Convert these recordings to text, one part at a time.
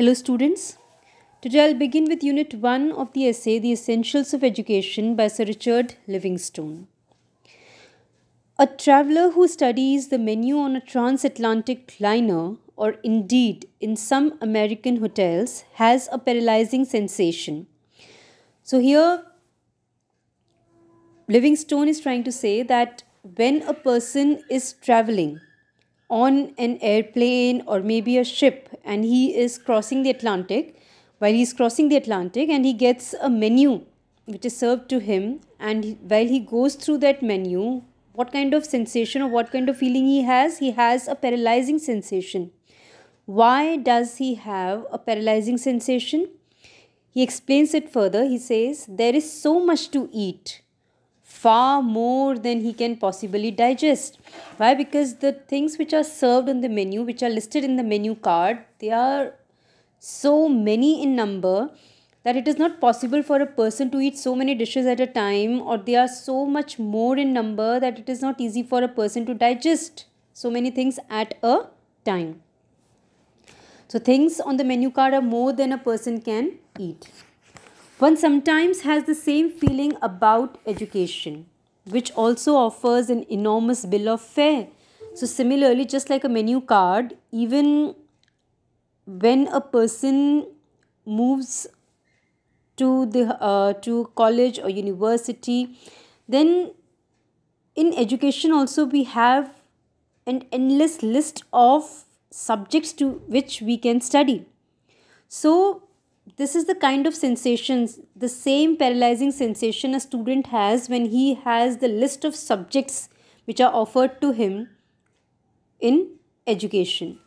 Hello students. Today I'll begin with Unit 1 of the essay The Essentials of Education by Sir Richard Livingstone. A traveller who studies the menu on a transatlantic liner or indeed in some American hotels has a paralyzing sensation. So here Livingstone is trying to say that when a person is traveling on an airplane or maybe a ship and he is crossing the Atlantic. While he's crossing the Atlantic, and he gets a menu which is served to him, and he, while he goes through that menu, what kind of sensation or what kind of feeling he has? He has a paralyzing sensation. Why does he have a paralyzing sensation? He explains it further. He says, There is so much to eat far more than he can possibly digest why because the things which are served on the menu which are listed in the menu card they are so many in number that it is not possible for a person to eat so many dishes at a time or they are so much more in number that it is not easy for a person to digest so many things at a time. So things on the menu card are more than a person can eat. One sometimes has the same feeling about education, which also offers an enormous bill of fare. So, similarly, just like a menu card, even when a person moves to the uh, to college or university, then in education also we have an endless list of subjects to which we can study. So, this is the kind of sensations the same paralyzing sensation a student has when he has the list of subjects which are offered to him in education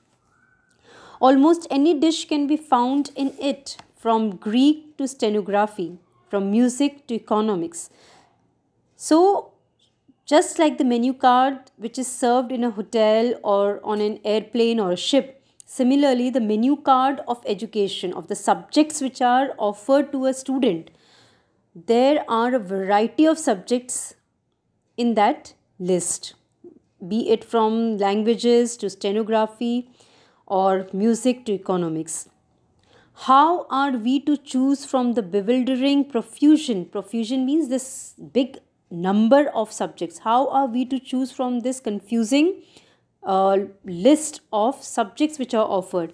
almost any dish can be found in it from greek to stenography from music to economics so just like the menu card which is served in a hotel or on an airplane or a ship Similarly, the menu card of education of the subjects which are offered to a student, there are a variety of subjects in that list, be it from languages to stenography or music to economics. How are we to choose from the bewildering profusion? Profusion means this big number of subjects. How are we to choose from this confusing a list of subjects which are offered.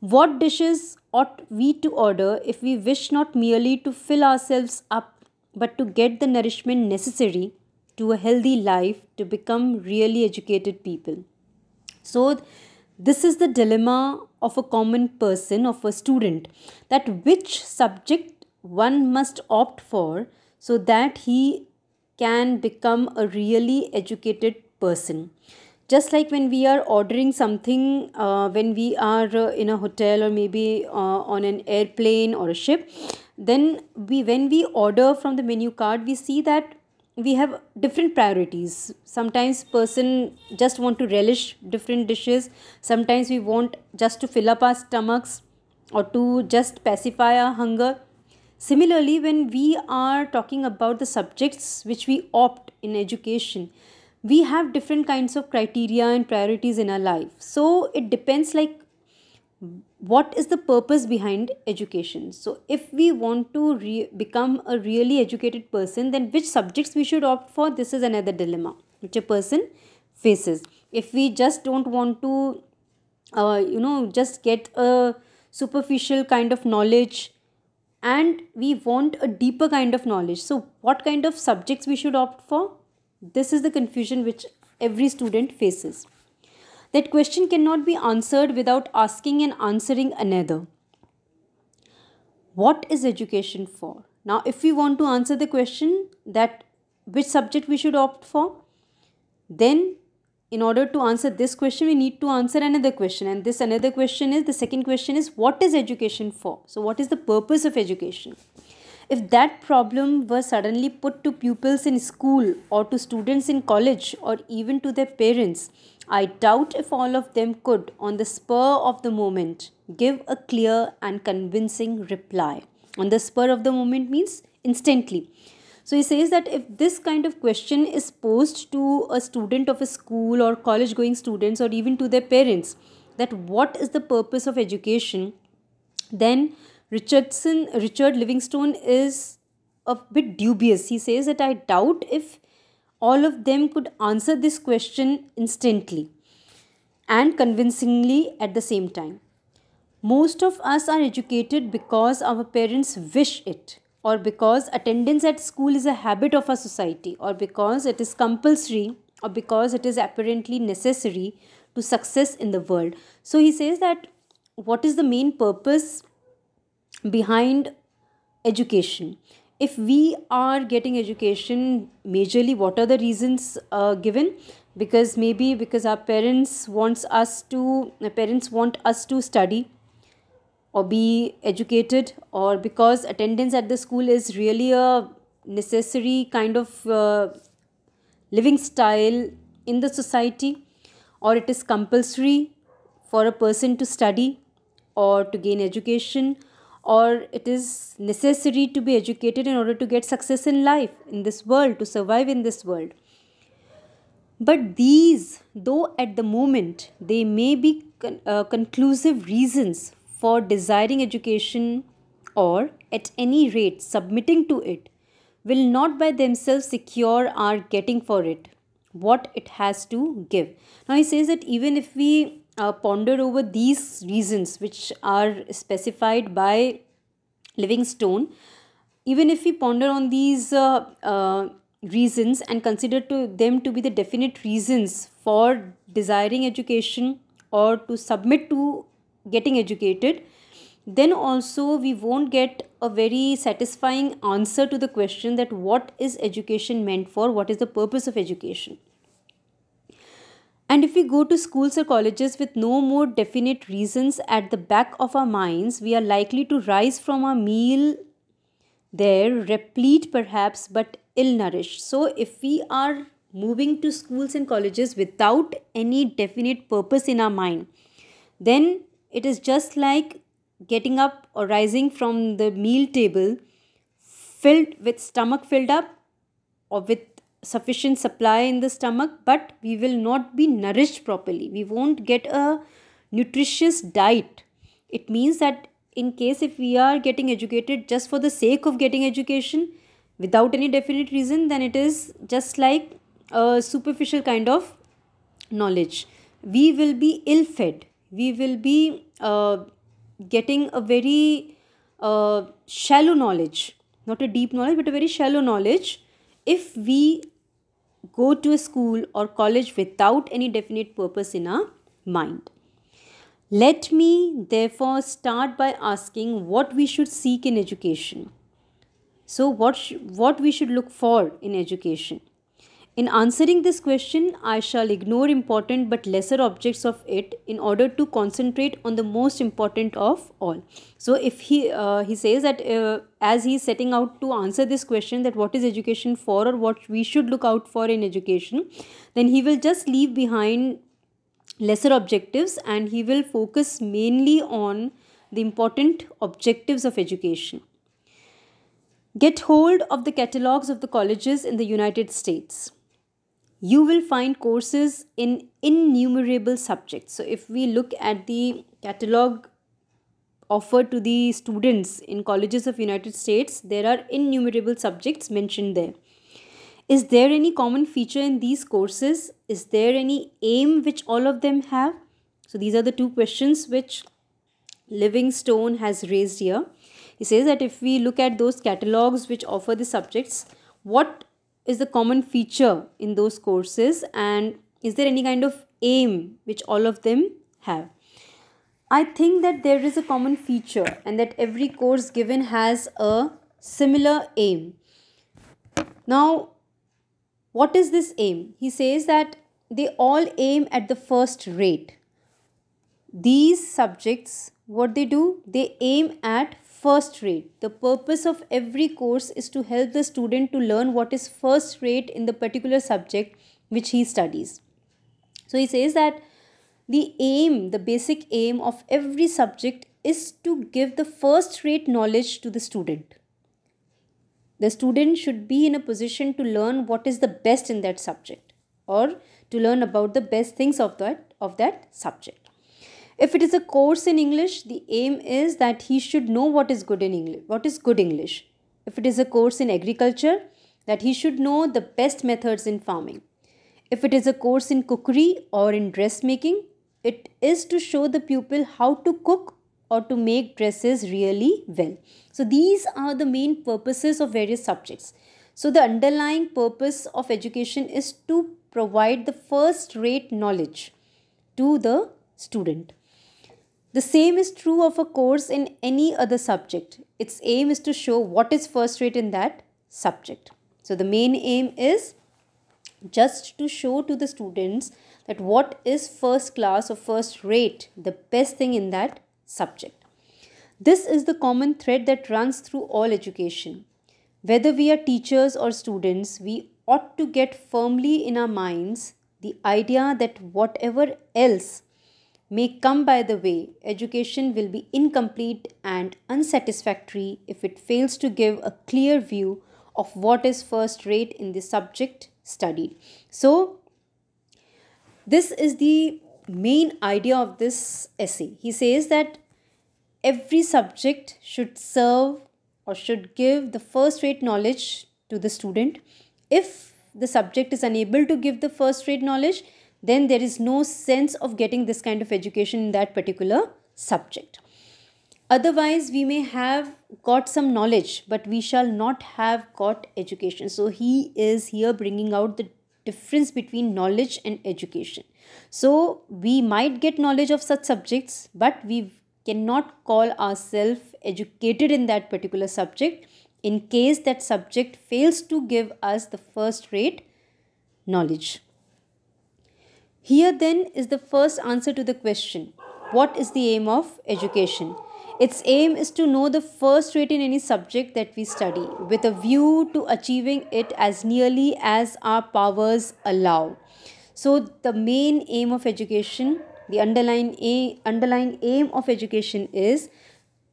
What dishes ought we to order if we wish not merely to fill ourselves up but to get the nourishment necessary to a healthy life to become really educated people? So, this is the dilemma of a common person, of a student, that which subject one must opt for so that he can become a really educated person just like when we are ordering something uh, when we are uh, in a hotel or maybe uh, on an airplane or a ship then we when we order from the menu card we see that we have different priorities sometimes person just want to relish different dishes sometimes we want just to fill up our stomachs or to just pacify our hunger similarly when we are talking about the subjects which we opt in education we have different kinds of criteria and priorities in our life so it depends like what is the purpose behind education so if we want to re- become a really educated person then which subjects we should opt for this is another dilemma which a person faces if we just don't want to uh, you know just get a superficial kind of knowledge and we want a deeper kind of knowledge so what kind of subjects we should opt for this is the confusion which every student faces. That question cannot be answered without asking and answering another. What is education for? Now, if we want to answer the question that which subject we should opt for, then in order to answer this question, we need to answer another question. And this another question is the second question is what is education for? So, what is the purpose of education? If that problem were suddenly put to pupils in school or to students in college or even to their parents, I doubt if all of them could, on the spur of the moment, give a clear and convincing reply. On the spur of the moment means instantly. So he says that if this kind of question is posed to a student of a school or college going students or even to their parents, that what is the purpose of education, then Richardson, Richard Livingstone is a bit dubious. He says that I doubt if all of them could answer this question instantly and convincingly at the same time. Most of us are educated because our parents wish it, or because attendance at school is a habit of our society, or because it is compulsory, or because it is apparently necessary to success in the world. So he says that what is the main purpose behind education if we are getting education majorly what are the reasons uh, given because maybe because our parents wants us to parents want us to study or be educated or because attendance at the school is really a necessary kind of uh, living style in the society or it is compulsory for a person to study or to gain education or it is necessary to be educated in order to get success in life, in this world, to survive in this world. But these, though at the moment they may be con- uh, conclusive reasons for desiring education or at any rate submitting to it, will not by themselves secure our getting for it, what it has to give. Now he says that even if we uh, ponder over these reasons which are specified by Livingstone, even if we ponder on these uh, uh, reasons and consider to them to be the definite reasons for desiring education or to submit to getting educated, then also we won't get a very satisfying answer to the question that what is education meant for, what is the purpose of education. And if we go to schools or colleges with no more definite reasons at the back of our minds, we are likely to rise from our meal there, replete perhaps, but ill nourished. So, if we are moving to schools and colleges without any definite purpose in our mind, then it is just like getting up or rising from the meal table filled with stomach filled up or with sufficient supply in the stomach but we will not be nourished properly we won't get a nutritious diet it means that in case if we are getting educated just for the sake of getting education without any definite reason then it is just like a superficial kind of knowledge we will be ill fed we will be uh, getting a very uh, shallow knowledge not a deep knowledge but a very shallow knowledge if we go to a school or college without any definite purpose in our mind. Let me therefore start by asking what we should seek in education. So, what, sh- what we should look for in education. In answering this question, I shall ignore important but lesser objects of it in order to concentrate on the most important of all. So if he uh, he says that uh, as he is setting out to answer this question that what is education for or what we should look out for in education, then he will just leave behind lesser objectives and he will focus mainly on the important objectives of education. Get hold of the catalogues of the colleges in the United States you will find courses in innumerable subjects. So, if we look at the catalog offered to the students in colleges of United States, there are innumerable subjects mentioned there. Is there any common feature in these courses? Is there any aim which all of them have? So, these are the two questions which Livingstone has raised here. He says that if we look at those catalogs which offer the subjects, what is the common feature in those courses and is there any kind of aim which all of them have? I think that there is a common feature and that every course given has a similar aim. Now, what is this aim? He says that they all aim at the first rate. These subjects, what they do? They aim at first rate. The purpose of every course is to help the student to learn what is first rate in the particular subject which he studies. So he says that the aim, the basic aim of every subject is to give the first rate knowledge to the student. The student should be in a position to learn what is the best in that subject or to learn about the best things of that, of that subject. If it is a course in English, the aim is that he should know what is good in English, what is good English. If it is a course in agriculture, that he should know the best methods in farming. If it is a course in cookery or in dressmaking, it is to show the pupil how to cook or to make dresses really well. So these are the main purposes of various subjects. So the underlying purpose of education is to provide the first rate knowledge to the student. The same is true of a course in any other subject. Its aim is to show what is first rate in that subject. So the main aim is just to show to the students that what is first class or first rate, the best thing in that subject. This is the common thread that runs through all education. Whether we are teachers or students, we ought to get firmly in our minds the idea that whatever else may come by the way, education will be incomplete and unsatisfactory if it fails to give a clear view of what is first rate in the subject studied. So, this is the main idea of this essay. He says that every subject should serve or should give the first rate knowledge to the student. If the subject is unable to give the first rate knowledge, then there is no sense of getting this kind of education in that particular subject. Otherwise, we may have got some knowledge, but we shall not have got education. So, he is here bringing out the difference between knowledge and education. So, we might get knowledge of such subjects, but we cannot call ourselves educated in that particular subject in case that subject fails to give us the first rate knowledge. Here, then, is the first answer to the question What is the aim of education? Its aim is to know the first rate in any subject that we study, with a view to achieving it as nearly as our powers allow. So, the main aim of education, the underlying, a- underlying aim of education is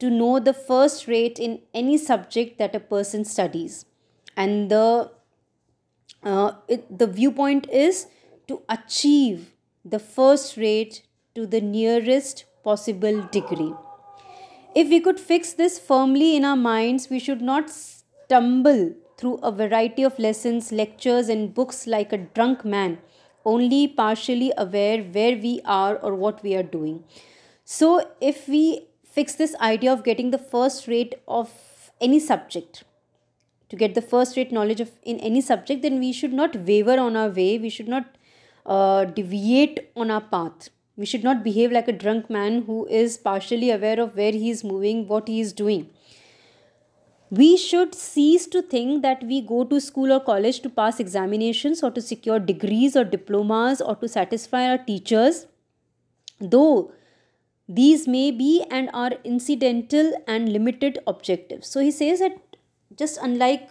to know the first rate in any subject that a person studies. And the, uh, it, the viewpoint is to achieve the first rate to the nearest possible degree. If we could fix this firmly in our minds, we should not stumble through a variety of lessons, lectures, and books like a drunk man, only partially aware where we are or what we are doing. So, if we fix this idea of getting the first rate of any subject, to get the first rate knowledge of in any subject, then we should not waver on our way. We should not uh, deviate on our path. We should not behave like a drunk man who is partially aware of where he is moving, what he is doing. We should cease to think that we go to school or college to pass examinations or to secure degrees or diplomas or to satisfy our teachers, though these may be and are incidental and limited objectives. So he says that just unlike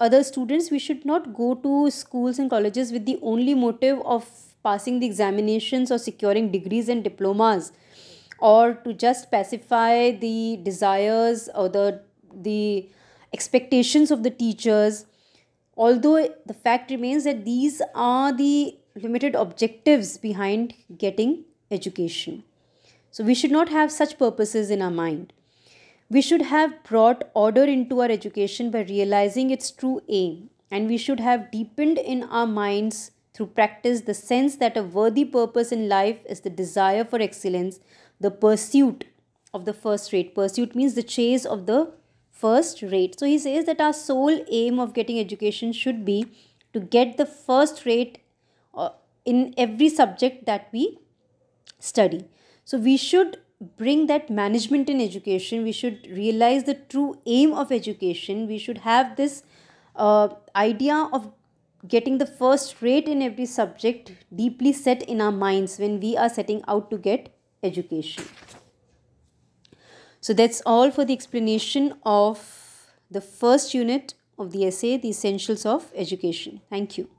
other students we should not go to schools and colleges with the only motive of passing the examinations or securing degrees and diplomas or to just pacify the desires or the the expectations of the teachers although the fact remains that these are the limited objectives behind getting education so we should not have such purposes in our mind we should have brought order into our education by realizing its true aim, and we should have deepened in our minds through practice the sense that a worthy purpose in life is the desire for excellence, the pursuit of the first rate. Pursuit means the chase of the first rate. So he says that our sole aim of getting education should be to get the first rate uh, in every subject that we study. So we should bring that management in education we should realize the true aim of education we should have this uh, idea of getting the first rate in every subject deeply set in our minds when we are setting out to get education so that's all for the explanation of the first unit of the essay the essentials of education thank you